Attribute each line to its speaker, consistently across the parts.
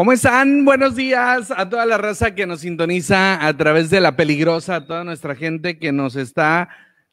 Speaker 1: ¿Cómo están? Buenos días a toda la raza que nos sintoniza a través de la peligrosa, a toda nuestra gente que nos está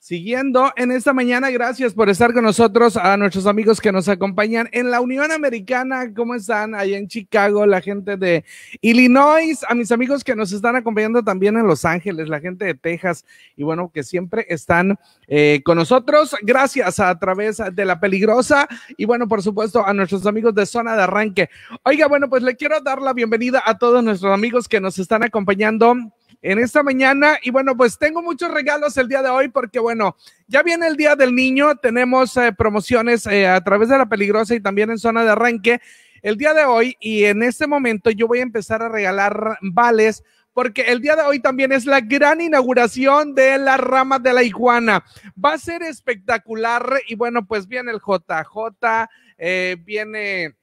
Speaker 1: Siguiendo en esta mañana, gracias por estar con nosotros, a nuestros amigos que nos acompañan en la Unión Americana, ¿cómo están? Allá en Chicago, la gente de Illinois, a mis amigos que nos están acompañando también en Los Ángeles, la gente de Texas, y bueno, que siempre están eh, con nosotros, gracias a través de La Peligrosa, y bueno, por supuesto, a nuestros amigos de Zona de Arranque. Oiga, bueno, pues le quiero dar la bienvenida a todos nuestros amigos que nos están acompañando en esta mañana. Y bueno, pues tengo muchos regalos el día de hoy porque bueno, ya viene el Día del Niño, tenemos eh, promociones eh, a través de La Peligrosa y también en zona de arranque el día de hoy y en este momento yo voy a empezar a regalar vales porque el día de hoy también es la gran inauguración de la rama de la iguana. Va a ser espectacular y bueno, pues viene el JJ, eh, viene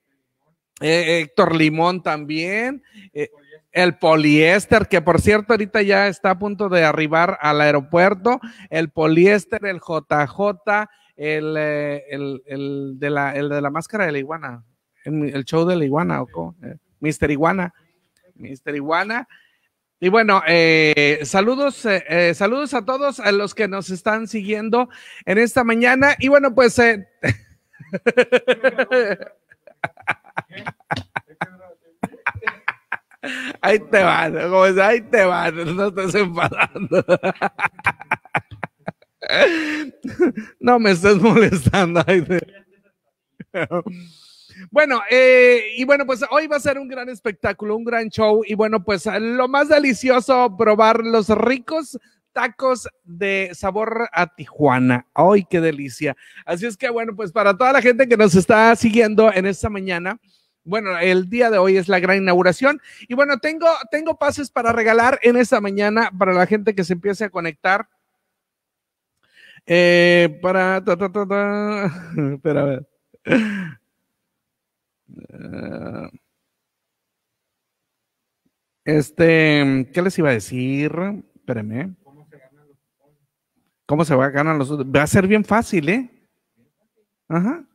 Speaker 1: Héctor Limón también el poliéster, que por cierto ahorita ya está a punto de arribar al aeropuerto, el poliéster, el JJ, el, eh, el, el, de, la, el de la máscara de la iguana, el, show de la iguana, o eh, Mister Iguana, Mister Iguana. Y bueno, eh, saludos, saludos a todos a los que nos están siguiendo en esta mañana. Y bueno, pues... Ahí te vas, ahí te vas, no estés enfadando. No me estés molestando. Bueno, eh, y bueno, pues hoy va a ser un gran espectáculo, un gran show. Y bueno, pues lo más delicioso, probar los ricos tacos de sabor a Tijuana. ¡Ay, qué delicia! Así es que bueno, pues para toda la gente que nos está siguiendo en esta mañana, bueno, el día de hoy es la gran inauguración. Y bueno, tengo, tengo pases para regalar en esta mañana para la gente que se empiece a conectar. Eh, para. Espera, a ver. Eh, este, ¿qué les iba a decir? Espérenme. ¿Cómo se ganan ¿Cómo se va a ganar los Va a ser bien fácil, ¿eh? Ajá.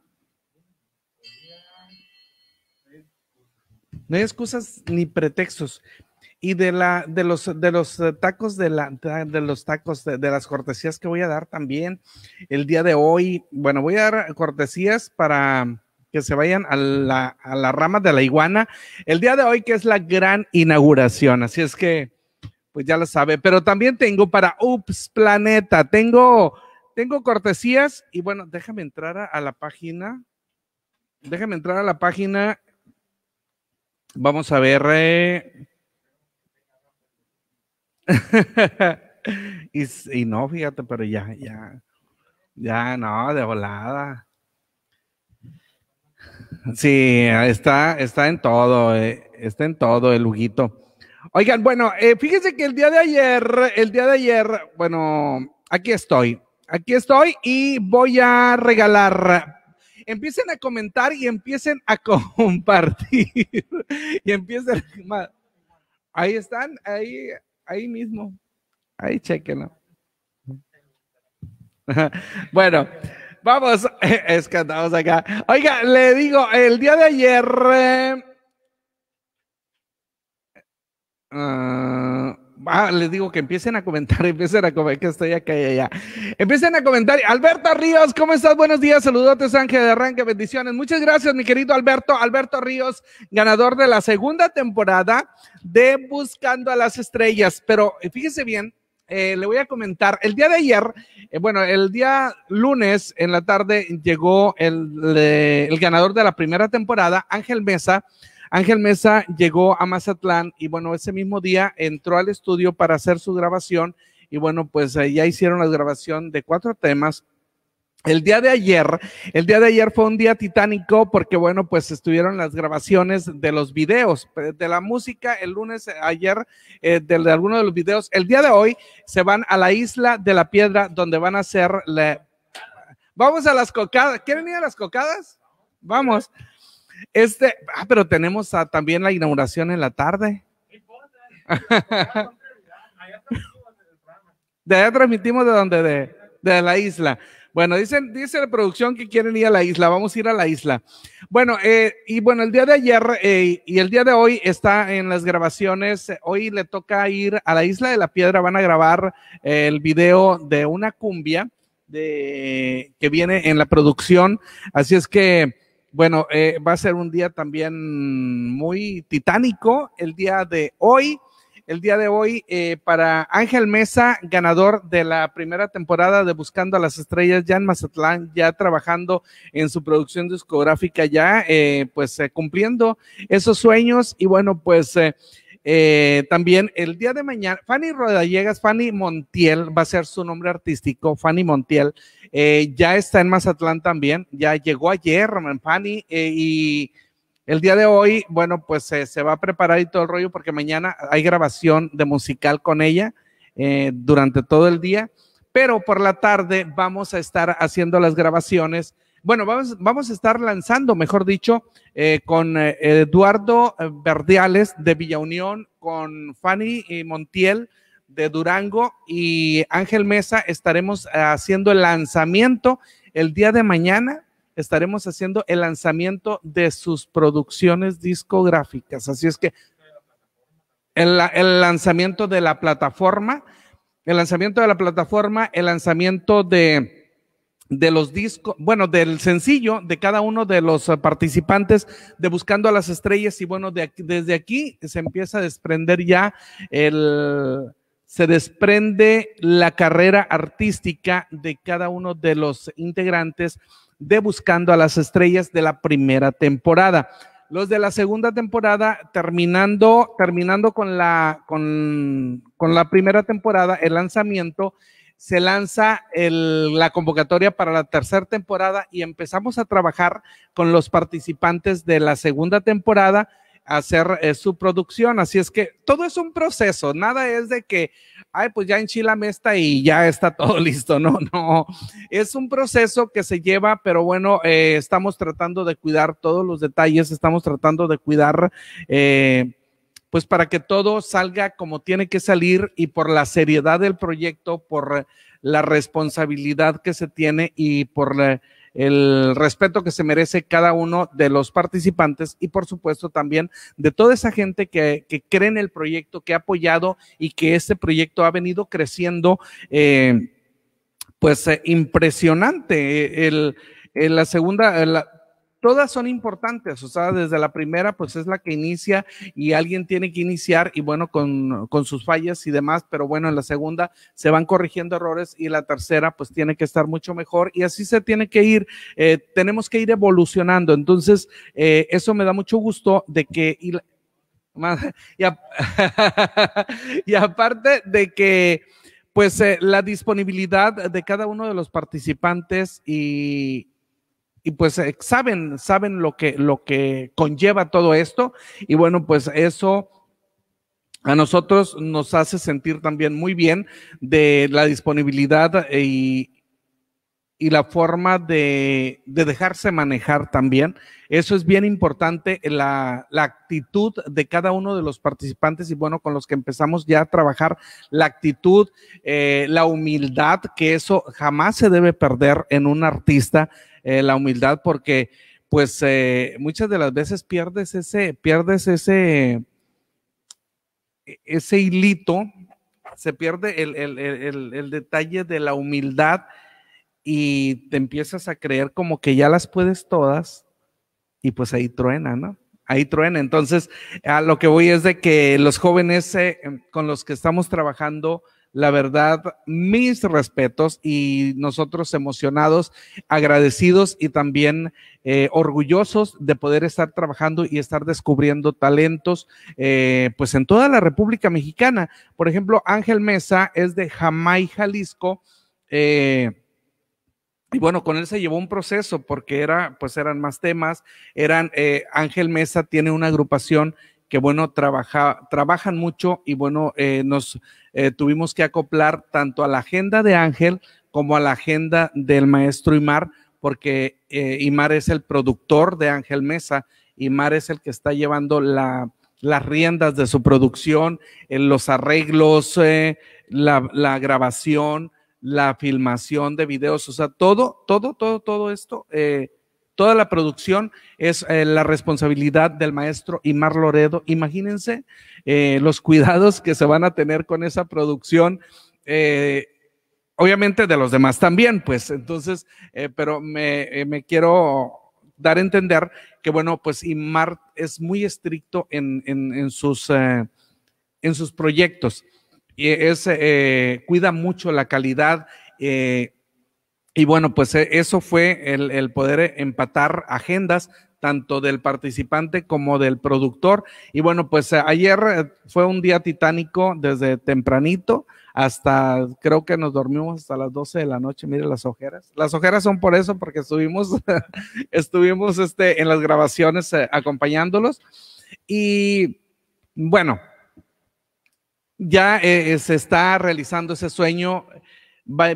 Speaker 1: No hay excusas ni pretextos. Y de la de los de los eh, tacos de la de los tacos de, las cortesías que voy a dar también el día de hoy. Bueno, voy a dar cortesías para que se vayan a la, rama de la iguana el día de hoy, que es la gran inauguración. Así es que, pues ya lo sabe. Pero también tengo para Ups Planeta, tengo, tengo cortesías y bueno, déjame entrar a la página. Déjame entrar a la página Vamos a ver. Eh. y, no, fíjate, pero ya, ya, ya, no, de volada. Sí, está, está en todo, eh, está en todo el juguito. Oigan, bueno, eh, fíjense que el día de ayer, el día de ayer, bueno, aquí estoy, aquí estoy y voy a regalar empiecen a comentar y empiecen a compartir. y empiecen a... Ahí están, ahí, ahí mismo. Ahí chequenlo. bueno, vamos, es acá. Oiga, le digo, el día de ayer... Eh, ah... Ah, les digo que empiecen a comentar, empiecen a comentar, que estoy acá y allá. Empiecen a comentar. Alberto Ríos, ¿cómo estás? Buenos días, saludotes Ángel de Arranque, bendiciones. Muchas gracias, mi querido Alberto. Alberto Ríos, ganador de la segunda temporada de Buscando a las Estrellas. Pero eh, fíjese bien, eh, le voy a comentar. El día de ayer, eh, bueno, el día lunes en la tarde llegó el ganador de la primera temporada, Ángel Mesa Ángel Mesa llegó a Mazatlán y bueno, ese mismo día entró al estudio para hacer su grabación y bueno, pues ya hicieron la grabación de cuatro temas. El día de ayer, el día de ayer fue un día titánico porque bueno, pues estuvieron las grabaciones de los videos, de la música el lunes ayer, eh, de, de de los videos. El día de hoy se van a la isla de la piedra donde van a hacer la... Vamos a las cocadas. ¿Quieren ir a las cocadas? Vamos. Este, ah, pero tenemos también la inauguración en la tarde. de allá transmitimos de donde, de, la isla. Bueno, dicen, dice la producción que quieren ir a la isla, vamos a ir a la isla. Bueno, eh, y bueno, el día de ayer eh, y el día de hoy está en las grabaciones, hoy le toca ir a la isla de la piedra, van a grabar eh, el video de una cumbia de, que viene en la producción, así es que bueno, eh, va a ser un día también muy titánico el día de hoy. El día de hoy eh, para Ángel Mesa, ganador de la primera temporada de Buscando a las Estrellas ya en Mazatlán, ya trabajando en su producción discográfica, ya eh, pues cumpliendo esos sueños. Y bueno, pues... también el día de mañana, Fanny Rodallegas, Fanny Montiel, va a ser su nombre artístico, Fanny Montiel, eh, ya está en Mazatlán también, ya llegó ayer Pani Fanny eh, y el día de hoy, bueno, pues eh, se va a preparar y todo el rollo porque mañana hay grabación de musical con ella durante todo el día, pero por la tarde vamos a estar haciendo las grabaciones. Bueno, vamos, vamos a estar lanzando, mejor dicho, con Eduardo Verdiales de Villa Unión, con Fanny Montiel de Durango y Ángel Mesa estaremos haciendo el lanzamiento el día de mañana. Estaremos haciendo el lanzamiento de sus producciones discográficas. Así es que el, el lanzamiento de la plataforma, el lanzamiento de la plataforma, el lanzamiento de de los discos, bueno, del sencillo de cada uno de los participantes de Buscando a las Estrellas y bueno, de desde aquí se empieza a desprender ya el, se desprende la carrera artística de cada uno de los integrantes de Buscando a las Estrellas de la primera temporada. Los de la segunda temporada, terminando, terminando con, la, con, con la primera temporada, el lanzamiento, se lanza la convocatoria para la tercera temporada y empezamos a trabajar con los participantes de la segunda temporada hacer eh, su producción. Así es que todo es un proceso, nada es de que, ay, pues ya enchilame esta y ya está todo listo. No, no, es un proceso que se lleva, pero bueno, eh, estamos tratando de cuidar todos los detalles, estamos tratando de cuidar, eh, pues para que todo salga como tiene que salir y por la seriedad del proyecto, por la responsabilidad que se tiene y por la el respeto que se merece cada uno de los participantes y por supuesto también de toda esa gente que, que cree en el proyecto, que ha apoyado y que este proyecto ha venido creciendo. Eh, pues eh, impresionante. El, la segunda, la, todas son importantes, o sea, desde la primera pues es la que inicia y alguien tiene que iniciar y bueno, con, con, sus fallas y demás, pero bueno, en la segunda se van corrigiendo errores y la tercera pues tiene que estar mucho mejor y así se tiene que ir, eh, tenemos que ir evolucionando, entonces eh, eso me da mucho gusto de que... Y, y, aparte de que pues eh, la disponibilidad de cada uno de los participantes y, y pues eh, saben, saben lo que, lo que conlleva todo esto. Y bueno, pues eso a nosotros nos hace sentir también muy bien de la disponibilidad eh, y, y la forma de, de, dejarse manejar también. Eso es bien importante, la, actitud de cada uno de los participantes y bueno, con los que empezamos ya a trabajar, la actitud, eh, la humildad, que eso jamás se debe perder en un artista eh, la humildad, porque pues eh, muchas de las veces pierdes ese, pierdes ese, e, ese hilito, se pierde el, detalle de la humildad y te empiezas a creer como que ya las puedes todas y pues ahí truena, ¿no? ahí truena. Entonces, a lo que voy es de que los jóvenes eh, con los que estamos trabajando la verdad, mis respetos y nosotros emocionados, agradecidos y también eh, orgullosos de poder estar trabajando y estar descubriendo talentos, eh, pues en toda la República Mexicana. Por ejemplo, Ángel Mesa es de Jamay, Jalisco. Eh, y bueno, con él se llevó un proceso porque era, pues eran más temas, eran, Ángel Mesa tiene una agrupación que bueno, trabaja, trabajan mucho y bueno, eh, nos eh, tuvimos que acoplar tanto a la agenda de Ángel como a la agenda del maestro Imar, porque eh, Imar es el productor de Ángel Mesa, Imar es el que está llevando la, las riendas de su producción, eh, los arreglos, la, la, grabación, la filmación de videos, o sea, todo, todo, todo, todo esto Toda la producción es eh, la responsabilidad del maestro Imar Loredo. Imagínense eh, los cuidados que se van a tener con esa producción. Eh, obviamente de los demás también, pues entonces, pero me, quiero dar a entender que, bueno, pues Imar es muy estricto en, sus, proyectos. Y cuida mucho la calidad, y bueno, pues eh, eso fue el, poder empatar agendas tanto del participante como del productor. Y bueno, pues eh, ayer eh, fue un día titánico desde tempranito hasta, creo que nos dormimos hasta las 12 de la noche, mire las ojeras. Las ojeras son por eso, porque estuvimos, estuvimos este, en las grabaciones acompañándolos. Y bueno, ya se está realizando ese sueño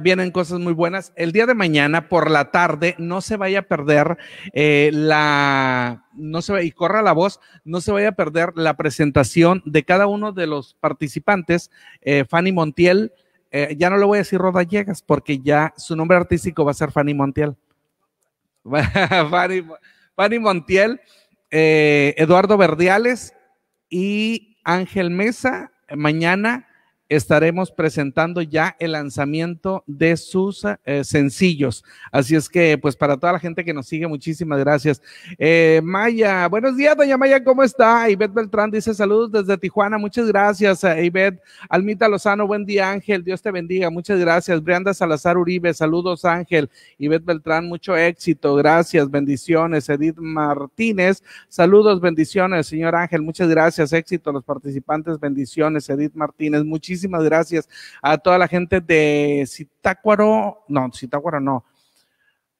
Speaker 1: vienen cosas muy buenas. El día de mañana por la tarde no se vaya a perder eh, la, no se y corra la voz, no se vaya a perder la presentación de cada uno de los participantes. Eh, Fanny Montiel, eh, ya no le voy a decir Llegas, porque ya su nombre artístico va a ser Fanny Montiel. Fanny, Fanny, Montiel, Eduardo Verdiales y Ángel Mesa mañana estaremos presentando ya el lanzamiento de sus eh, sencillos. Así es que, pues para toda la gente que nos sigue, muchísimas gracias. Eh, Maya, buenos días, doña Maya, ¿cómo está? Ivette Beltrán dice saludos desde Tijuana, muchas gracias. Yvette eh, Almita Lozano, buen día Ángel, Dios te bendiga, muchas gracias. Brianda Salazar Uribe, saludos Ángel. Ivette Beltrán, mucho éxito, gracias, bendiciones. Edith Martínez, saludos, bendiciones. Señor Ángel, muchas gracias, éxito a los participantes, bendiciones. Edith Martínez, muchísimas muchísimas gracias a toda la gente de Citácuaro, no, Citácuaro no,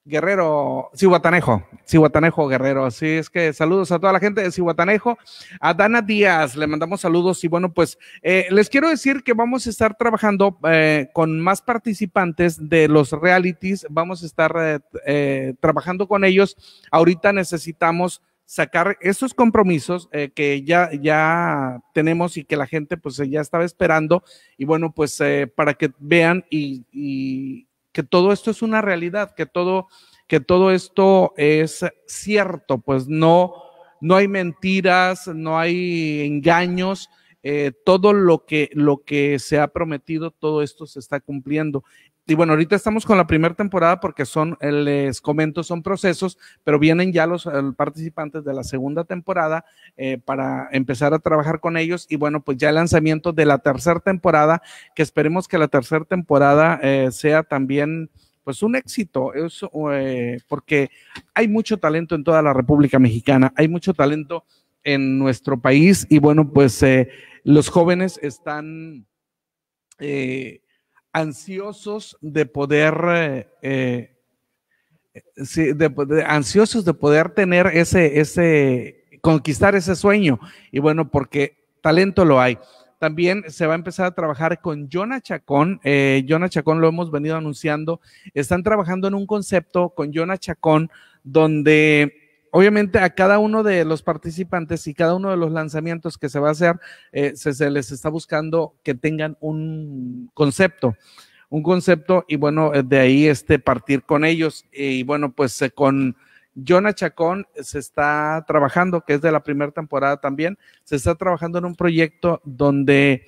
Speaker 1: Guerrero, Cihuatanejo, Cihuatanejo Guerrero. Así es que saludos a toda la gente de Cihuatanejo. A Dana Díaz, le mandamos saludos y bueno, pues eh, les quiero decir que vamos a estar trabajando eh, con más participantes de los realities. Vamos a estar eh, trabajando con ellos. Ahorita necesitamos sacar esos compromisos eh, que ya, ya tenemos y que la gente pues eh, ya estaba esperando y bueno pues eh, para que vean y, y, que todo esto es una realidad, que todo, que todo esto es cierto, pues no, no hay mentiras, no hay engaños, eh, todo lo que, lo que se ha prometido, todo esto se está cumpliendo. Y bueno, ahorita estamos con la primera temporada porque son, eh, les comento, son procesos, pero vienen ya los eh, participantes de la segunda temporada para empezar a trabajar con ellos. Y bueno, pues ya el lanzamiento de la tercera temporada, que esperemos que la tercera temporada sea también pues un éxito, es, porque hay mucho talento en toda la República Mexicana, hay mucho talento en nuestro país y bueno, pues los jóvenes están eh, ansiosos de poder, eh, eh, ansiosos de poder tener ese, ese, conquistar ese sueño. Y bueno, porque talento lo hay. También se va a empezar a trabajar con Jonah Chacón. Jonah Chacón lo hemos venido anunciando. Están trabajando en un concepto con Jonah Chacón donde Obviamente a cada uno de los participantes y cada uno de los lanzamientos que se va a hacer, eh, se, les está buscando que tengan un concepto, un concepto y bueno, eh, de ahí este partir con ellos. Y bueno, pues eh, con Jonah Chacón se está trabajando, que es de la primera temporada también, se está trabajando en un proyecto donde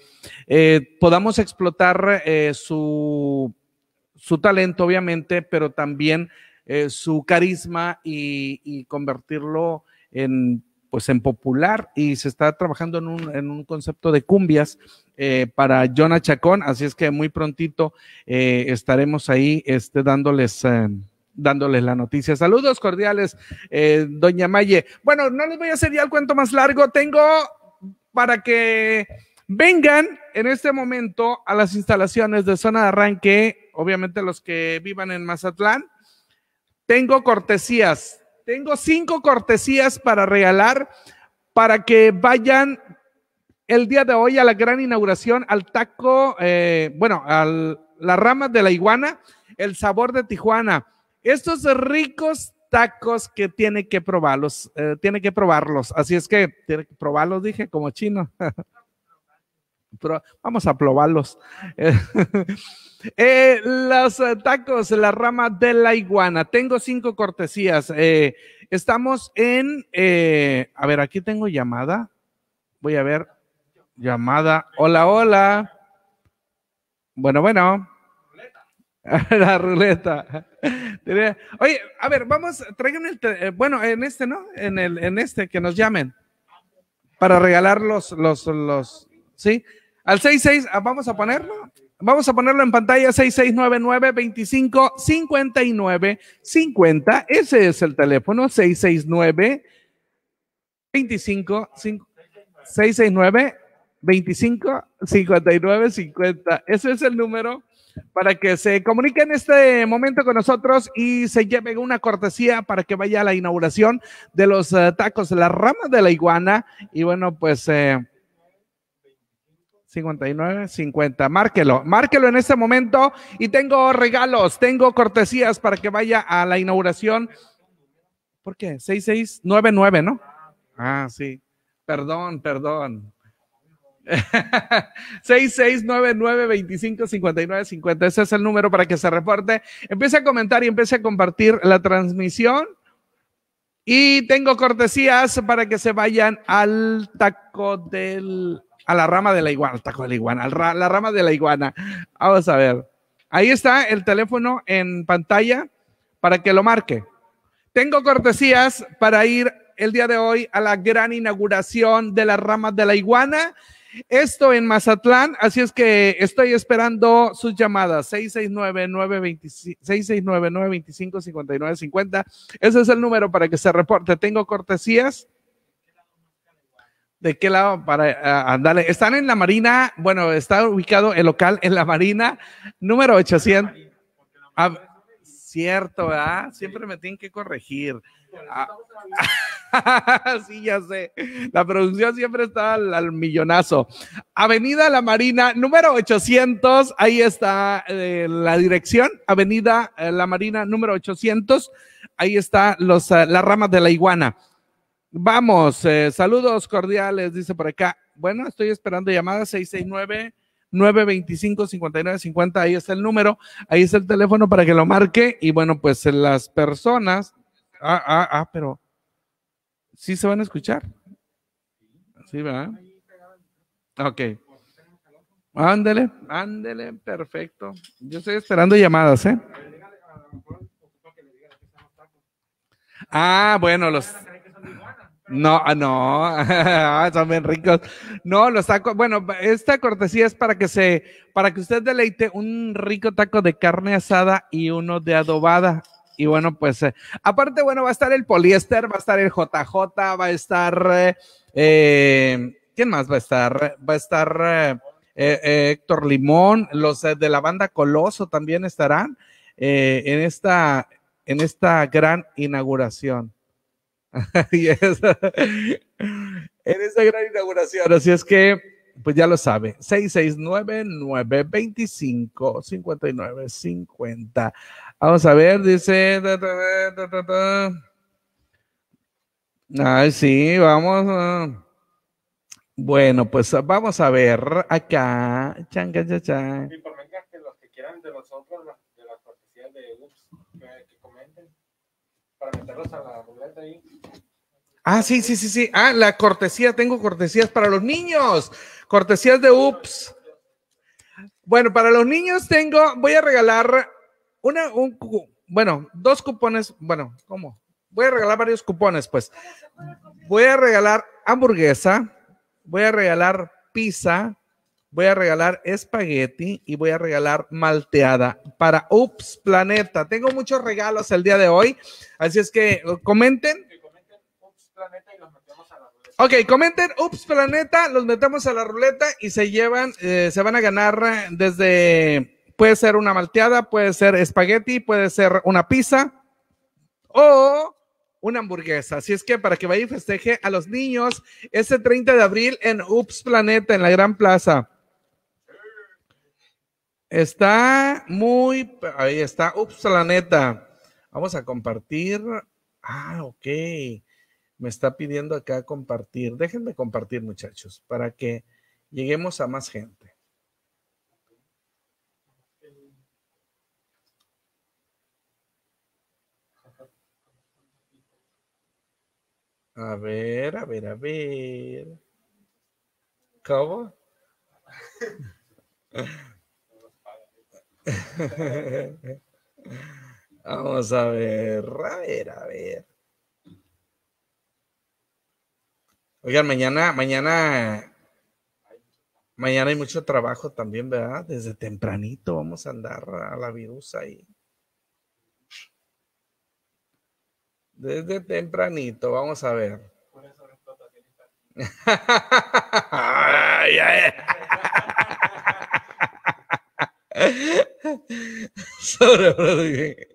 Speaker 1: podamos explotar su, su talento, obviamente, pero también eh, su carisma y, convertirlo en pues en popular y se está trabajando en un, en un concepto de cumbias eh, para Jonah Chacón, así es que muy prontito eh, estaremos ahí este, dándoles dándoles la noticia. Saludos cordiales, doña Maye. Bueno, no les voy a hacer ya el cuento más largo. Tengo para que vengan en este momento a las instalaciones de zona de arranque, obviamente los que vivan en Mazatlán, tengo cortesías. Tengo cinco cortesías para regalar para que vayan el día de hoy a la gran inauguración al taco, eh, bueno, a las ramas de la iguana, el sabor de Tijuana. Estos ricos tacos que tiene que probarlos, eh, tiene que probarlos. Así es que tiene que probarlos, dije, como chino. vamos a probarlos. Eh, los tacos, la rama de la iguana. Tengo cinco cortesías. Eh, estamos en, eh, a ver, aquí tengo llamada. Voy a ver. Llamada. Hola, hola. Bueno, bueno. la ruleta. Oye, a ver, vamos, traigan el, bueno, en este, ¿no? En el, en este, que nos llamen para regalar los, los, los, ¿sí? Al 66, ah, vamos a ponerlo. Vamos a ponerlo en pantalla 6699-2559-50. Ese es el teléfono 669 25 669 25 59 50. Ese es el número para que se comunique en este momento con nosotros y se lleven una cortesía para que vaya a la inauguración de los eh, tacos, la rama de la iguana. Y bueno, pues... Eh, 59, 50. Márquelo, márquelo en este momento y tengo regalos, tengo cortesías para que vaya a la inauguración. ¿Por qué? 6699, ¿no? Ah, sí. Perdón, perdón. 6699-2559-50. Ese es el número para que se reporte. Empiece a comentar y empiece a compartir la transmisión. Y tengo cortesías para que se vayan al taco del a la rama de la iguana, al taco de la iguana, al la rama de la iguana. Vamos a ver. Ahí está el teléfono en pantalla para que lo marque. Tengo cortesías para ir el día de hoy a la gran inauguración de la rama de la iguana. Esto en Mazatlán, así es que estoy esperando sus llamadas 669-925-5950. Ese es el número para que se reporte. Tengo cortesías de qué lado para ah, andarle? Están en la Marina, bueno, está ubicado el local en la Marina número 800. ah, cierto, Siempre me tienen que corregir. Ah, sí, ya sé. La producción siempre está al, millonazo. Avenida La Marina, número 800. Ahí está eh, la dirección. Avenida eh, La Marina, número 800. Ahí está los, ah, las ramas de la iguana. Vamos, eh, saludos cordiales, dice por acá. Bueno, estoy esperando llamadas, 669-925-5950. Ahí está el número, ahí está el teléfono para que lo marque. Y bueno, pues eh, las personas. Ah, ah, ah, pero sí se van a escuchar. Sí, ¿verdad? Ok. Ándele, ándele, perfecto. Yo estoy esperando llamadas, ¿eh? Ah, bueno, los. No, ah, no, ah, son ricos. No, los tacos, bueno, esta cortesía es para que se, para que usted deleite un rico taco de carne asada y uno de adobada. Y bueno, pues eh, aparte, bueno, va a estar el poliéster, va a estar el JJ, va a estar, eh, eh, ¿quién más va a estar? Va a estar eh, eh Héctor Limón, los de la banda Coloso también estarán en esta, en esta gran inauguración. yes. en esa gran inauguración. Así es que, pues ya lo sabe, 669-925-5950. Vamos a ver, dice... Da, da, da, Ay, sí, vamos. Ah. Bueno, pues vamos a ver acá. Changa, chacha. Y por mí, que los que quieran de nosotros, los la Ah, sí, sí, sí, sí. Ah, la cortesía, tengo cortesías para los niños. Cortesías de UPS. Bueno, para los niños tengo, voy a regalar una, un, bueno, dos cupones, bueno, ¿cómo? Voy a regalar varios cupones, pues. Voy a regalar hamburguesa, voy a regalar pizza, voy a regalar espagueti y voy a regalar malteada para Ups Planeta. Tengo muchos regalos el día de hoy, así es que eh, comenten. comenten Ups Planeta y los metemos a la ruleta. Ok, comenten Ups Planeta, los metemos a la ruleta y se llevan, eh, se van a ganar desde, puede ser una malteada, puede ser espagueti, puede ser una pizza o una hamburguesa. Así es que para que vaya y festeje a los niños este 30 de abril en Ups Planeta, en la Gran Plaza. Está muy, ahí está, ups, la neta. Vamos a compartir. Ah, ok. Me está pidiendo acá compartir. Déjenme compartir, muchachos, para que lleguemos a más gente. A ver, a ver, a ver. ¿Cómo?
Speaker 2: Vamos a ver,
Speaker 1: a ver, a ver. Oigan, mañana, mañana, mañana hay mucho trabajo también, ¿verdad? Desde tempranito vamos a andar a la virusa ahí. Desde tempranito, vamos a ver. Sobre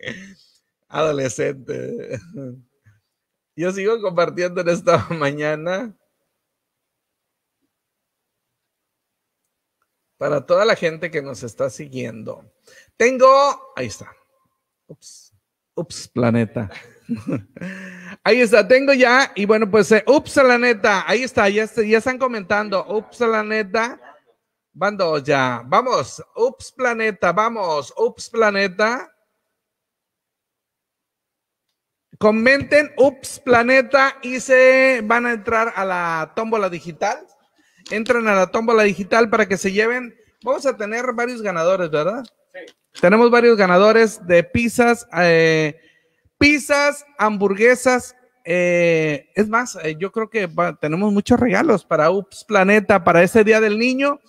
Speaker 1: adolescente. Yo sigo compartiendo en esta mañana para toda la gente que nos está siguiendo. Tengo, ahí está. Ups, ups, planeta. Ahí está, tengo ya, y bueno, pues, eh, ups, la neta, ahí está, ya, ya están comentando, ups, la neta. Van ya. Vamos, Ups Planeta, vamos, Ups Planeta. Comenten Ups Planeta y se van a entrar a la tómbola digital. Entran a la tómbola digital para que se lleven. Vamos a tener varios ganadores, ¿verdad? Sí. Tenemos varios ganadores de pizzas, eh, pizzas, hamburguesas. Eh, es más, eh, yo creo que tenemos muchos regalos para Ups Planeta, para ese Día del Niño.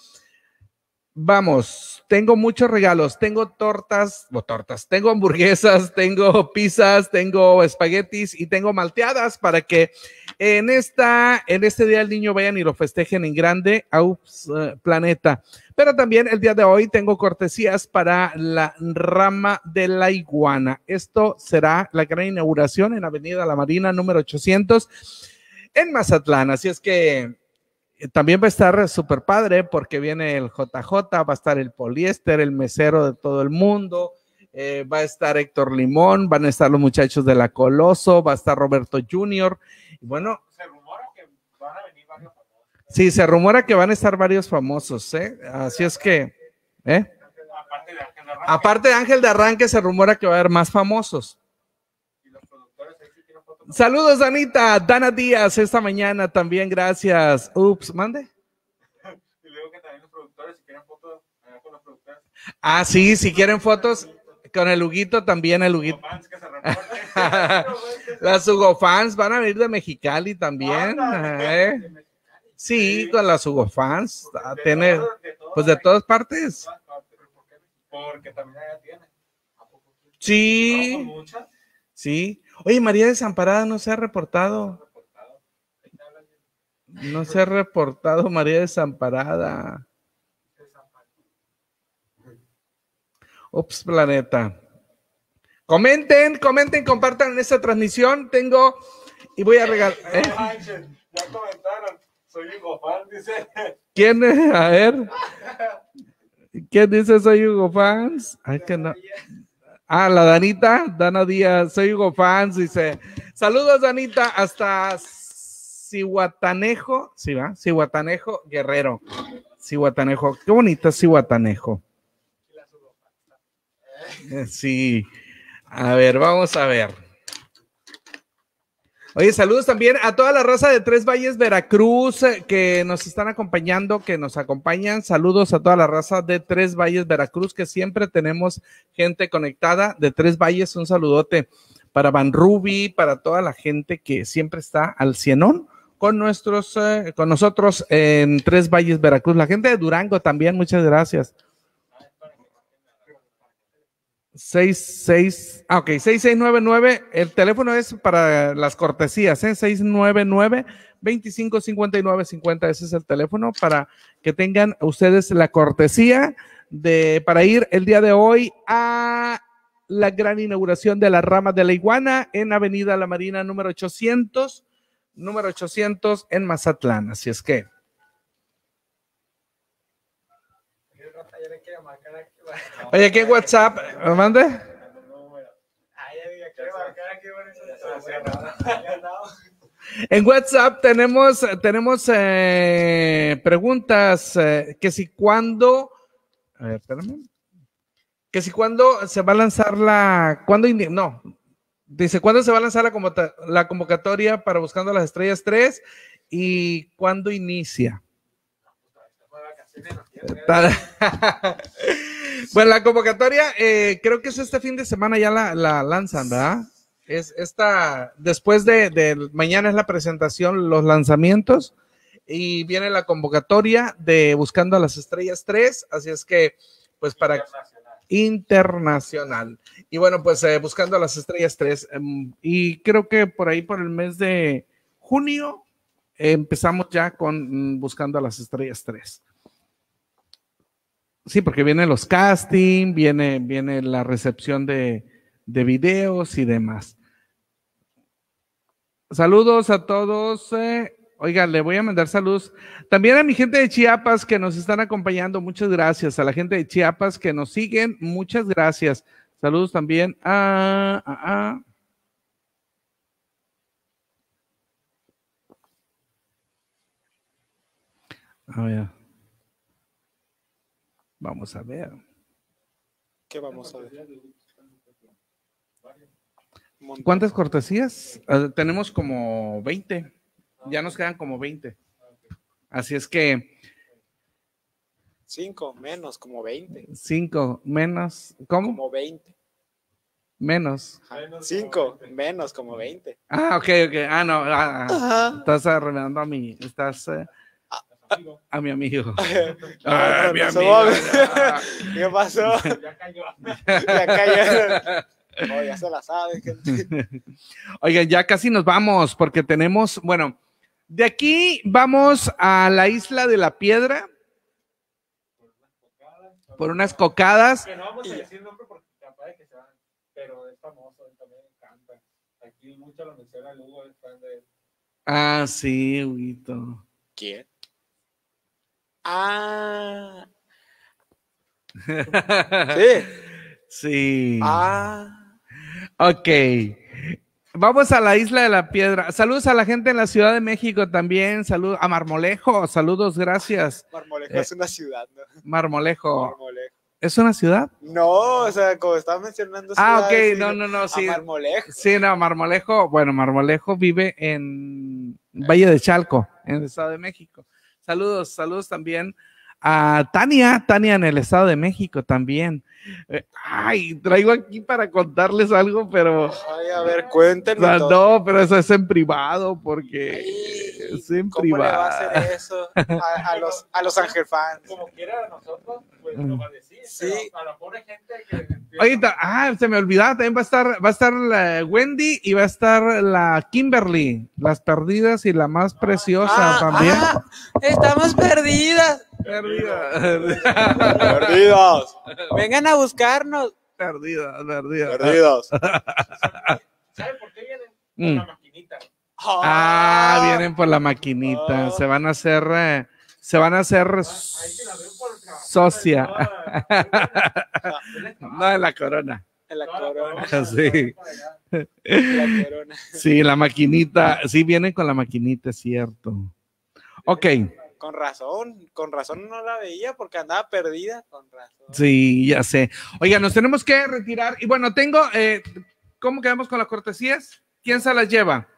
Speaker 1: Vamos, tengo muchos regalos, tengo tortas, no tortas, tengo hamburguesas, tengo pizzas, tengo espaguetis y tengo malteadas para que en esta, en este día del niño vayan y lo festejen en grande a eh, Planeta. Pero también el día de hoy tengo cortesías para la rama de la iguana. Esto será la gran inauguración en Avenida La Marina número 800 en Mazatlán. Así es que eh, también va a estar súper padre porque viene el JJ, va a estar el poliéster, el mesero de todo el mundo, eh, va a estar Héctor Limón, van a estar los muchachos de la Coloso, va a estar Roberto Junior. Y bueno. Se rumora que van a venir varios famosos. Sí, se rumora que van a estar varios famosos, ¿eh? Así es que. ¿eh? Aparte de Ángel de Arranque, se rumora que va a haber más famosos. Saludos, Anita. Dana Díaz, esta mañana también, gracias. Ups, mande. Y luego que también los productores, si quieren fotos, con los productores. Ah, sí, si quieren fotos con el Huguito también, el Huguito. las Hugo fans van a venir de Mexicali también. ¿eh? Sí, con las Hugo fans. Ah, tiene, pues de todas partes. Porque también allá tiene. Sí. Sí. Oye, María Desamparada no se ha reportado. No se ha reportado María Desamparada. Ups, planeta. Comenten, comenten, compartan esta transmisión. Tengo y voy a regalar. ¿eh? Ya comentaron. Soy Hugo dice. ¿Quién es? A ver. ¿Quién dice soy Hugo Fans? Ay, que no. Ah, la Danita, Dana Díaz, soy Hugo Fans, dice. Saludos, Danita, hasta Cihuatanejo, sí va, Cihuatanejo Guerrero. Cihuatanejo, qué bonita es Cihuatanejo. Sí, a ver, vamos a ver. Oye, saludos también a toda la raza de Tres Valles, Veracruz, eh, que nos están acompañando, que nos acompañan. Saludos a toda la raza de Tres Valles, Veracruz, que siempre tenemos gente conectada. De Tres Valles, un saludote para Van Ruby, para toda la gente que siempre está al cienón con nuestros, eh, con nosotros en Tres Valles, Veracruz. La gente de Durango también, muchas gracias. 66, ah, ok, 6699, el teléfono es para las cortesías, ¿eh? 255950, ese es el teléfono para que tengan ustedes la cortesía de, para ir el día de hoy a la gran inauguración de la rama de la iguana en Avenida La Marina número 800, número 800 en Mazatlán, así es que Oye, ¿qué WhatsApp? ¿Me mande? En WhatsApp tenemos, tenemos eh, preguntas eh, que si cuando que si cuando se va a lanzar la, cuando no, dice, ¿cuándo se va a lanzar la, la convocatoria para Buscando las Estrellas 3 y cuándo inicia? Pues, Bueno, la convocatoria, eh, creo que es este fin de semana ya la, lanzan, ¿verdad? Es esta, después de, mañana es la presentación, los lanzamientos y viene la convocatoria de Buscando a las Estrellas 3, así es que, pues para internacional. internacional. Y bueno, pues eh, Buscando a las Estrellas 3, em, y creo que por ahí, por el mes de junio, empezamos ya con mm, Buscando a las Estrellas 3. Sí, porque vienen los casting, viene, viene la recepción de, videos y demás. Saludos a todos. Eh. Oiga, le voy a mandar saludos. También a mi gente de Chiapas que nos están acompañando, muchas gracias. A la gente de Chiapas que nos siguen, muchas gracias. Saludos también a... a, a. Vamos a ver.
Speaker 2: ¿Qué vamos a ver? ¿Cuántas
Speaker 1: cortesías? Ah, tenemos como 20. Ya nos quedan como 20. Así es que. 5 menos, como 20. 5 menos, ¿cómo? Como 20. Menos.
Speaker 2: 5 menos, como 20.
Speaker 1: Ah, ok, ok. Ah, no. Ah, estás arreglando a mí. Estás. Eh, a mi amigo. a ah, mi amigo. ¿Qué pasó? Ya cayó. ya cayó. Oh, ya se la sabe, gente. Oigan, ya casi nos vamos porque tenemos, bueno, de aquí vamos a la isla de la piedra por unas cocadas. Que no vamos a decir el nombre porque capaz de que se van, pero es famoso, él también encanta Aquí mucho lo menciona Lugo, el fan de Ah, sí, Huguito.
Speaker 2: ¿Quién? Ah.
Speaker 1: Sí. Sí. Ah. Ok. Vamos a la Isla de la Piedra. Saludos a la gente en la Ciudad de México también. Saludos a Marmolejo. Saludos, gracias. Marmolejo es eh, una ciudad, ¿no? Marmolejo. ¿Es una ciudad? No, o sea, como estaba mencionando. Ah, no, no, no, sí. Marmolejo. Sí, no, Marmolejo, bueno, Marmolejo vive en Valle de Chalco, en el Estado de México. Saludos, saludos también a Tania, Tania en el Estado de México también. Eh, ay, traigo aquí para contarles algo, pero. Ay, a ver, cuéntenme. no, pero eso es en privado, porque es en privado. va a hacer eso a, los, a los Ángel fans? Como quiera, nosotros. Mm. a gente ah, se me olvidaba, también va a estar, va a estar la eh, Wendy y va a estar la Kimberly, las perdidas y la más ah, preciosa ah, también. Ah, estamos perdidas. Perdidas. Perdidas. Vengan a buscarnos. Perdidas, perdidas. ¿saben ¿Saben por qué vienen? Por la mm. maquinita. Ah, vienen por la maquinita. Se van a hacer, eh, se van a hacer socia. no, en la corona. En la corona. Sí. La Sí, la maquinita. Sí, viene con la maquinita, es cierto. Ok. Con razón, con razón no la veía porque andaba perdida, con razón. Sí, ya sé. Oiga, nos tenemos que retirar. Y bueno, tengo, eh, ¿cómo quedamos con las cortesías? ¿Quién se las lleva?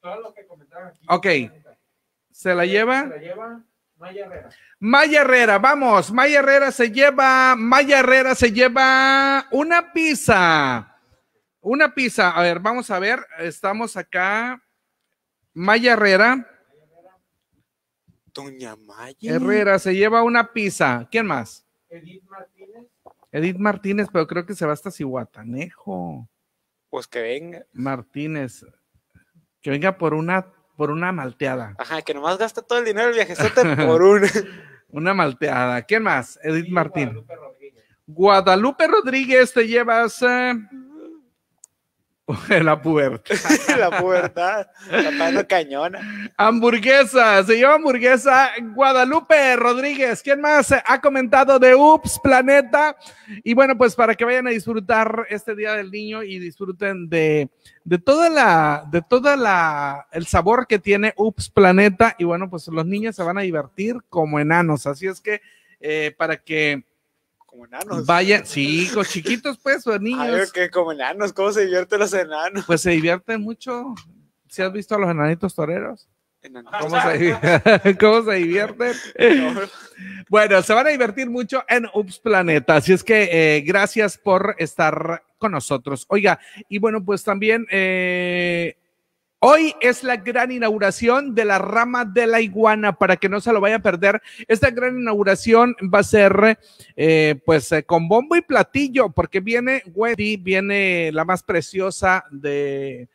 Speaker 1: Todo lo que comentaron aquí. Ok. ¿Se la lleva? Se la lleva Maya Herrera. Maya Herrera, vamos. Maya Herrera se lleva, Maya Herrera se lleva una pizza. Una pizza. A ver, vamos a ver. Estamos acá. Maya Herrera. Doña Maya. Herrera se lleva una pizza. ¿Quién más? Edith Martínez. Edith Martínez, pero creo que se va hasta Cihuatanejo. Pues que venga. Martínez. Que venga por una por una malteada. Ajá, que nomás gasta todo el dinero el viajezote por una. una malteada. ¿Quién más? Edith Martín. Guadalupe Rodríguez, Guadalupe Rodríguez te llevas. Eh, la pubertad. la puerta, tapando cañona. Hamburguesa, se lleva hamburguesa. Guadalupe Rodríguez, ¿quién más ha comentado de Ups Planeta? Y bueno, pues para que vayan a disfrutar este Día del Niño y disfruten de, de toda la, de toda la, el sabor que tiene Ups Planeta. Y bueno, pues los niños se van a divertir como enanos. Así es que eh, para que enanos. Vaya, sí, chiquitos pues, o niños. ver que como enanos, ¿cómo se divierten los enanos? Pues se divierten mucho. ¿Si has visto a los enanitos toreros? ¿Cómo se, ¿Cómo se, divierten? bueno, se van a divertir mucho en Ups Planeta. Así es que eh, gracias por estar con nosotros. Oiga, y bueno, pues también eh, Hoy es la gran inauguración de la rama de la iguana, para que no se lo vaya a perder. Esta gran inauguración va a ser eh, pues eh, con bombo y platillo, porque viene Wendy, viene la más preciosa de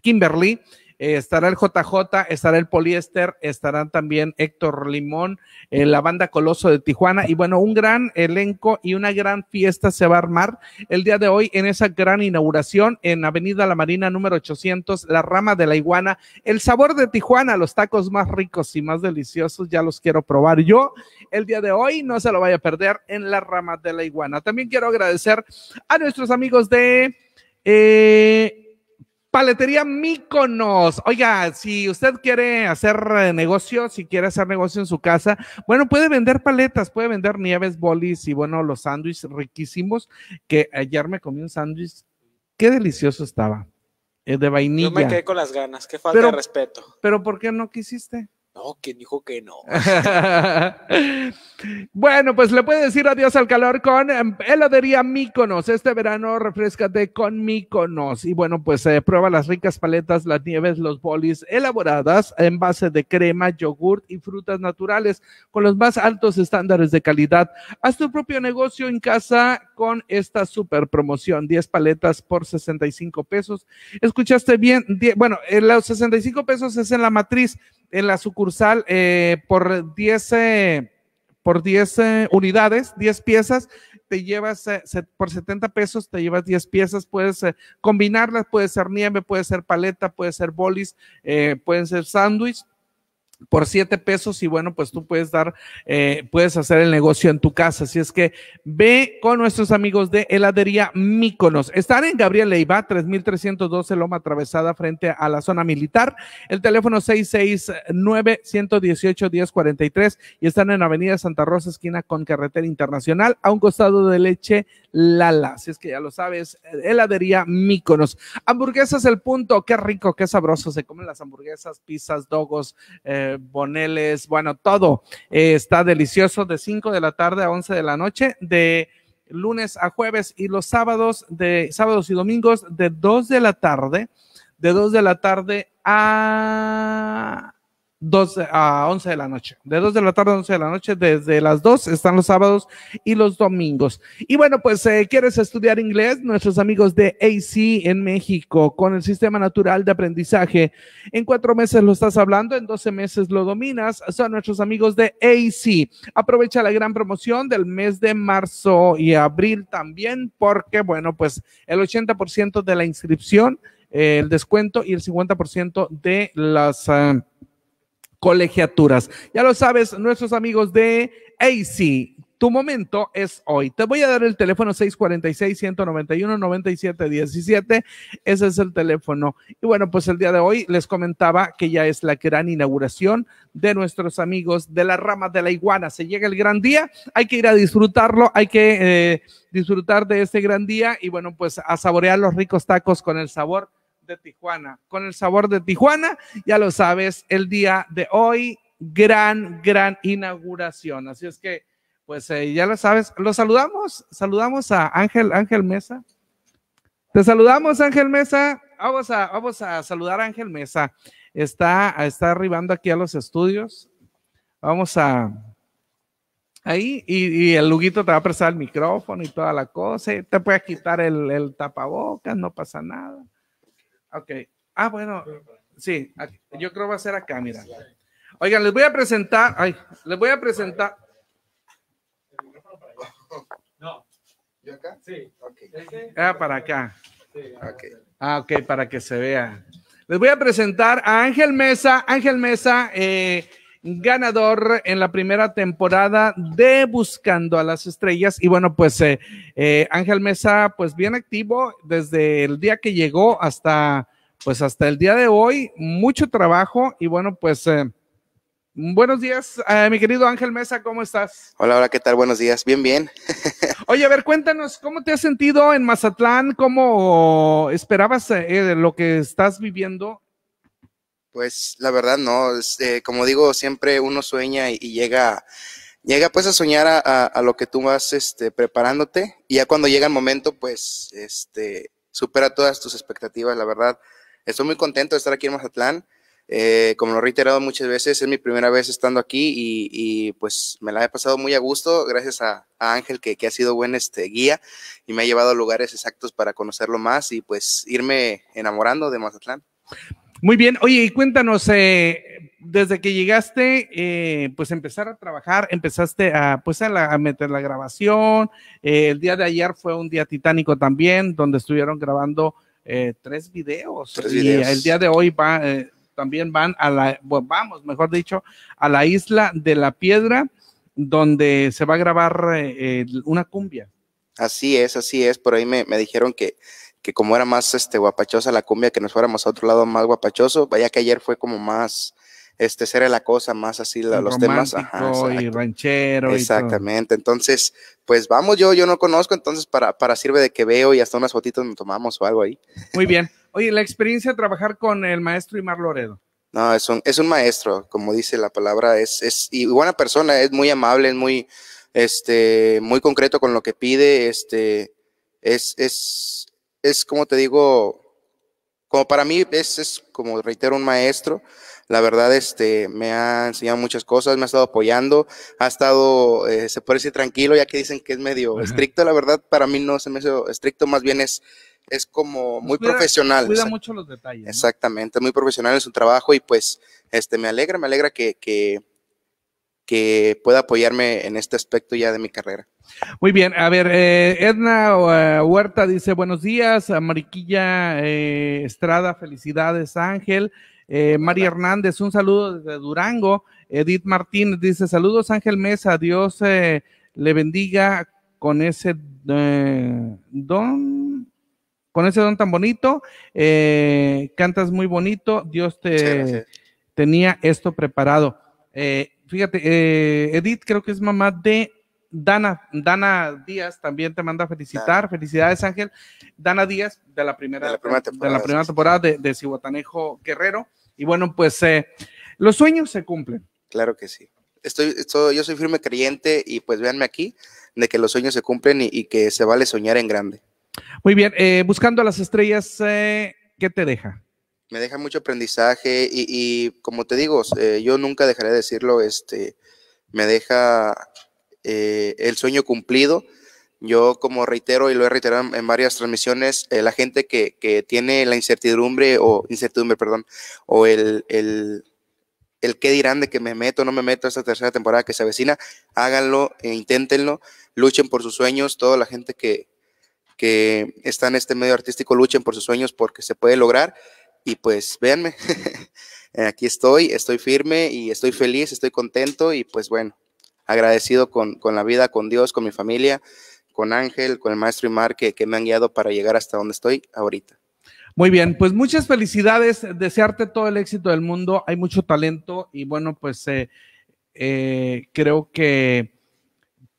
Speaker 1: Kimberly, eh, estará el JJ, estará el Poliéster, estarán también Héctor Limón, eh, la banda Coloso de Tijuana y bueno, un gran elenco y una gran fiesta se va a armar el día de hoy en esa gran inauguración en Avenida La Marina número 800, la rama de la iguana, el sabor de Tijuana, los tacos más ricos y más deliciosos, ya los quiero probar yo el día de hoy, no se lo vaya a perder en la rama de la iguana. También quiero agradecer a nuestros amigos de... Eh, Paletería Míconos. Oiga, si usted quiere hacer eh, negocio, si quiere hacer negocio en su casa, bueno, puede vender paletas, puede vender nieves, bolis y bueno, los sándwiches riquísimos, que ayer me comí un sándwich, qué delicioso estaba, eh, de vainilla. Yo me quedé con las ganas, qué falta de respeto. Pero ¿por qué no quisiste? No, ¿quién dijo que no? bueno, pues le puede decir adiós al calor con em, heladería Míconos. Este verano refrescate con Míconos. Y bueno, pues eh, prueba las ricas paletas, las nieves, los bolis elaboradas en base de crema, yogurt y frutas naturales con los más altos estándares de calidad. Haz tu propio negocio en casa con esta super promoción. 10 paletas por 65 pesos. ¿Escuchaste bien? bueno, eh, sesenta los 65 pesos es en la matriz en la sucursal eh, por 10 eh, por 10 eh, unidades, 10 piezas, te llevas por 70 pesos, te llevas 10 piezas, puedes combinarlas, puede ser nieve, puede ser paleta, puede ser bolis, pueden ser sándwich por siete pesos y bueno, pues tú puedes dar, eh, puedes hacer el negocio en tu casa. Así es que ve con nuestros amigos de heladería Míconos. Están en Gabriel Leiva, 3312 Loma Atravesada frente a la zona militar. El teléfono 669-118-1043 y están en Avenida Santa Rosa, esquina con Carretera Internacional, a un costado de leche Lala. Así es que ya lo sabes, heladería Míconos. Hamburguesas el punto, qué rico, qué sabroso, se comen las hamburguesas, pizzas, dogos, eh, boneles, bueno, todo. Eh, está delicioso de 5 de la tarde a 11 de la noche, de lunes a jueves y los sábados, de sábados y domingos, de 2 de la tarde, de 2 de la tarde a 2 a 11 de la noche. De 2 de la tarde a 11 de la noche, desde las 2 están los sábados y los domingos. Y bueno, pues eh, quieres estudiar inglés, nuestros amigos de AC en México, con el sistema natural de aprendizaje, en cuatro meses lo estás hablando, en 12 meses lo dominas, son nuestros amigos de AC. Aprovecha la gran promoción del mes de marzo y abril también, porque bueno, pues el 80% de la inscripción, eh, el descuento y el 50% de las... Eh, colegiaturas. Ya lo sabes, nuestros amigos de AC, tu momento es hoy. Te voy a dar el teléfono 646-191-9717. Ese es el teléfono. Y bueno, pues el día de hoy les comentaba que ya es la gran inauguración de nuestros amigos de la rama de la iguana. Se llega el gran día, hay que ir a disfrutarlo, hay que eh, disfrutar de este gran día y bueno, pues a saborear los ricos tacos con el sabor de Tijuana. Con el sabor de Tijuana, ya lo sabes, el día de hoy, gran, gran inauguración. Así es que, pues eh, ya lo sabes, lo saludamos, saludamos a Ángel, Ángel Mesa. Te saludamos, Ángel Mesa. Vamos a, vamos a saludar a Ángel Mesa. Está, arribando aquí a los estudios. Vamos a, ahí y, el Luguito te va a prestar el micrófono y toda la cosa, y te puedes quitar el, el, tapabocas, no pasa nada. Ok. Ah, bueno. Sí, ah, yo creo va a ser acá, mira. Oigan, les voy a presentar. Ay, les voy a presentar. No. ¿Yo acá? Sí. Ah, para acá. Okay. Ah, ok, para que se vea. Les voy a presentar a Ángel Mesa. Ángel Mesa, eh, ganador en la primera temporada de Buscando a las Estrellas. Y bueno, pues eh, eh, Ángel Mesa, pues bien activo desde el día que llegó hasta, pues hasta el día de hoy, mucho trabajo y bueno, pues... Eh, buenos días, eh, mi querido Ángel Mesa, ¿cómo estás?
Speaker 2: Hola, hola, ¿qué tal? Buenos días, bien, bien.
Speaker 1: Oye, a ver, cuéntanos, ¿cómo te has sentido en Mazatlán? ¿Cómo esperabas lo que estás viviendo
Speaker 2: pues la verdad no, este, como digo, siempre uno sueña y, llega, llega pues a soñar a, lo que tú vas este, preparándote y ya cuando llega el momento pues este, supera todas tus expectativas, la verdad. Estoy muy contento de estar aquí en Mazatlán. Eh, como lo he reiterado muchas veces, es mi primera vez estando aquí y, pues me la he pasado muy a gusto gracias a, Ángel que, ha sido buen este, guía y me ha llevado a lugares exactos para conocerlo más y pues irme enamorando de Mazatlán.
Speaker 1: Muy bien, oye, cuéntanos, eh, desde que llegaste, eh, pues empezar a trabajar, empezaste a, pues a, meter la grabación, eh, el día de ayer fue un día titánico también, donde estuvieron grabando tres videos, tres, videos, y el día de hoy va, también van a la, vamos, mejor dicho, a la isla de la piedra, donde se va a grabar una cumbia.
Speaker 2: Así es, así es, por ahí me dijeron que que como era más este guapachosa la cumbia, que nos fuéramos a otro lado más guapachoso, vaya que ayer fue como más este ser la cosa más así los temas ajá, y ranchero exactamente entonces pues vamos yo yo no conozco entonces para para sirve de que veo y hasta unas fotitos nos tomamos o algo ahí muy bien
Speaker 1: oye la experiencia de trabajar con el maestro Imar Loredo
Speaker 2: no es un es un maestro como dice la palabra es es y buena persona es muy amable es muy este muy concreto con lo que pide este es es es como te digo, como para mí es, como reitero un maestro, la verdad este me ha enseñado muchas cosas, me ha estado apoyando, ha estado eh, se puede decir tranquilo ya que dicen que es medio estricto, la verdad para mí no es me estricto, más bien es es como pues muy profesional. Cuida mucho los detalles. Exactamente, muy profesional en su trabajo y pues este me alegra, me alegra que, que pueda apoyarme en este aspecto ya de mi carrera.
Speaker 1: Muy bien, a ver, eh, Edna eh, Huerta dice buenos días, Mariquilla eh, Estrada, felicidades Ángel, María Hernández, un saludo desde Durango, Edith Martínez dice saludos Ángel Mesa, Dios le bendiga con ese don, con ese don tan bonito, cantas muy bonito, Dios te tenía esto preparado. fíjate, Edith creo que es mamá de Dana, Dana Díaz también te manda a felicitar. Felicidades, Ángel. Dana Díaz, de la primera, la primera temporada de, la Guerrero. Y bueno, pues eh, los sueños se cumplen.
Speaker 2: Claro que sí. Estoy, yo soy firme creyente y pues véanme aquí de que los sueños se cumplen y, que se vale soñar en grande.
Speaker 1: Muy bien, eh, buscando a las estrellas, eh, ¿qué te deja?
Speaker 2: Me deja mucho aprendizaje y, como te digo, yo nunca dejaré de decirlo, este, me deja eh, el sueño cumplido. Yo, como reitero y lo he reiterado en varias transmisiones, eh, la gente que, tiene la incertidumbre o incertidumbre, perdón, o el, el, el qué dirán de que me meto o no me meto a esta tercera temporada que se avecina, háganlo, e inténtenlo, luchen por sus sueños, toda la gente que, que está en este medio artístico, luchen por sus sueños porque se puede lograr y pues véanme, eh, aquí estoy, estoy firme y estoy feliz, estoy contento y pues bueno, agradecido con, la vida, con Dios, con mi familia, con Ángel, con el maestro y que, que me han guiado para llegar hasta donde estoy ahorita.
Speaker 1: Muy bien, pues muchas felicidades, desearte todo el éxito del mundo, hay mucho talento y bueno, pues eh, eh, creo que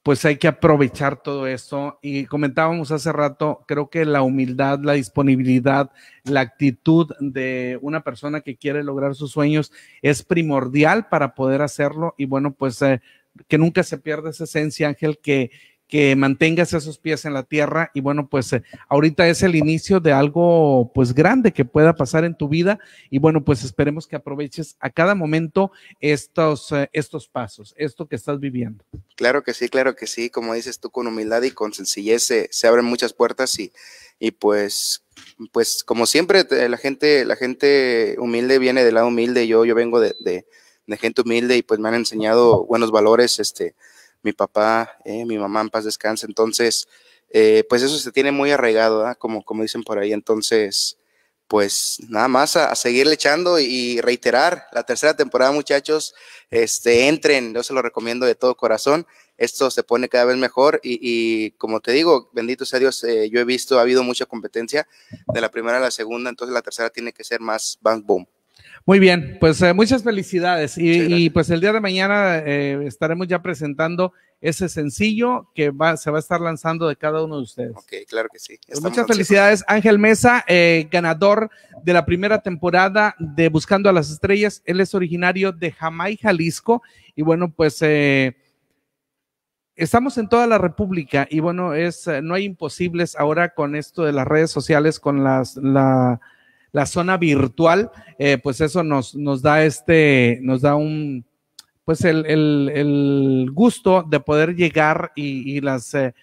Speaker 1: pues hay que aprovechar todo esto. Y comentábamos hace rato, creo que la humildad, la disponibilidad, la actitud de una persona que quiere lograr sus sueños es primordial para poder hacerlo. Y bueno, pues eh, que nunca se pierda esa esencia, Ángel, que, que mantengas esos pies en la tierra y bueno, pues eh, ahorita es el inicio de algo pues grande que pueda pasar en tu vida y bueno, pues esperemos que aproveches a cada momento estos, eh, estos pasos, esto que estás viviendo.
Speaker 2: Claro que sí, claro que sí, como dices tú con humildad y con sencillez se, abren muchas puertas y, y pues pues como siempre la gente la gente humilde viene del lado humilde, yo yo vengo de de gente humilde y pues me han enseñado buenos valores, este, mi papá, eh, mi mamá en paz descanse, entonces, eh, pues eso se tiene muy arraigado, como, como dicen por ahí, entonces, pues nada más a, seguir seguirle echando y reiterar la tercera temporada, muchachos, este, entren, yo se lo recomiendo de todo corazón, esto se pone cada vez mejor y, y como te digo, bendito sea Dios, eh, yo he visto, ha habido mucha competencia de la primera a la segunda, entonces la tercera tiene que ser más bang boom.
Speaker 1: Muy bien, pues eh, muchas felicidades. Y, pues el día de mañana eh, estaremos ya presentando ese sencillo que se va a estar lanzando de cada uno de ustedes. Ok, claro que sí. Pues, muchas felicidades, Ángel Mesa, eh, ganador de la primera temporada de Buscando a las Estrellas. Él es originario de Jamay, Jalisco. Y bueno, pues estamos en toda la República y bueno, es, no hay imposibles ahora con esto de las redes sociales, con las, la la zona virtual, eh, pues eso nos, nos da este, nos da un, pues el, gusto de poder llegar y, las, eh,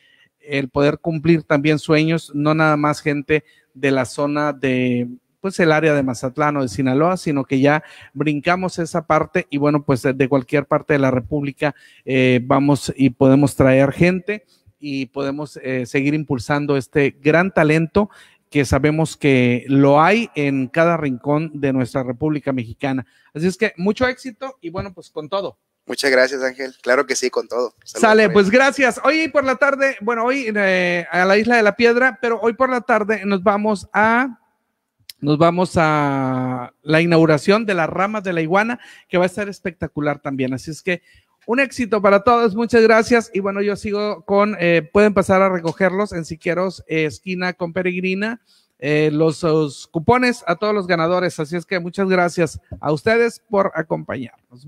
Speaker 1: el poder cumplir también sueños, no nada más gente de la zona de, pues el área de Mazatlán o de Sinaloa, sino que ya brincamos esa parte y bueno, pues de cualquier parte de la República eh, vamos y podemos traer gente y podemos seguir impulsando este gran talento que sabemos que lo hay en cada rincón de nuestra República Mexicana. Así es que mucho éxito y bueno, pues con todo. Muchas gracias, Ángel.
Speaker 2: Claro que sí, con todo. Sale, pues
Speaker 1: gracias. Hoy por la tarde, bueno, hoy eh, a la Isla de la Piedra, pero hoy por la tarde nos vamos a nos vamos a la inauguración de las ramas de la iguana, que va a ser espectacular también. Así es que un éxito para todos, muchas gracias. Y bueno, yo sigo con, eh, pueden pasar a recogerlos en si eh, esquina con Peregrina, eh, los cupones a todos los ganadores. Así es que muchas gracias a ustedes por acompañarnos.